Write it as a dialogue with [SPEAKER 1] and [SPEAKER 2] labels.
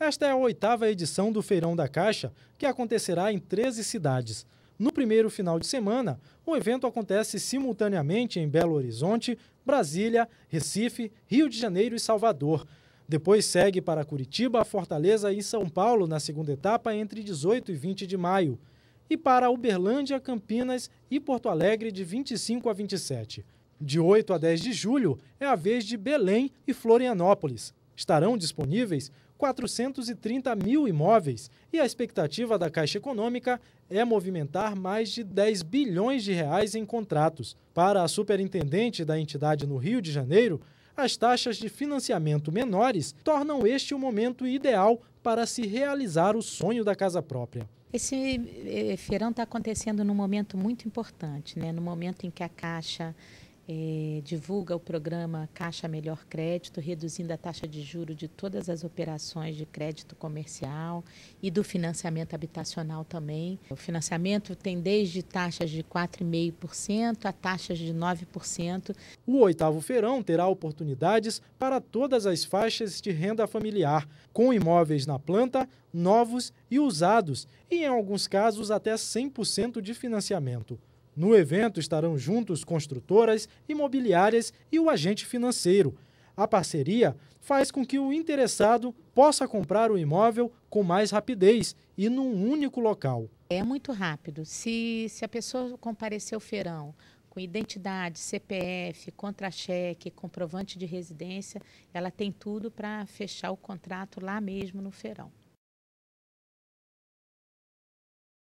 [SPEAKER 1] Esta é a oitava edição do Feirão da Caixa, que acontecerá em 13 cidades. No primeiro final de semana, o evento acontece simultaneamente em Belo Horizonte, Brasília, Recife, Rio de Janeiro e Salvador. Depois segue para Curitiba, Fortaleza e São Paulo na segunda etapa entre 18 e 20 de maio. E para Uberlândia, Campinas e Porto Alegre de 25 a 27. De 8 a 10 de julho é a vez de Belém e Florianópolis. Estarão disponíveis 430 mil imóveis e a expectativa da Caixa Econômica é movimentar mais de 10 bilhões de reais em contratos. Para a superintendente da entidade no Rio de Janeiro, as taxas de financiamento menores tornam este o momento ideal para se realizar o sonho da casa própria.
[SPEAKER 2] Esse eh, feirão está acontecendo num momento muito importante, né? no momento em que a Caixa é, divulga o programa Caixa Melhor Crédito, reduzindo a taxa de juro de todas as operações de crédito comercial e do financiamento habitacional também. O financiamento tem desde taxas de 4,5% a taxas de 9%. O
[SPEAKER 1] oitavo feirão terá oportunidades para todas as faixas de renda familiar, com imóveis na planta, novos e usados, e em alguns casos até 100% de financiamento. No evento estarão juntos construtoras, imobiliárias e o agente financeiro. A parceria faz com que o interessado possa comprar o imóvel com mais rapidez e num único local.
[SPEAKER 2] É muito rápido. Se, se a pessoa comparecer ao feirão com identidade, CPF, contra-cheque, comprovante de residência, ela tem tudo para fechar o contrato lá mesmo no feirão.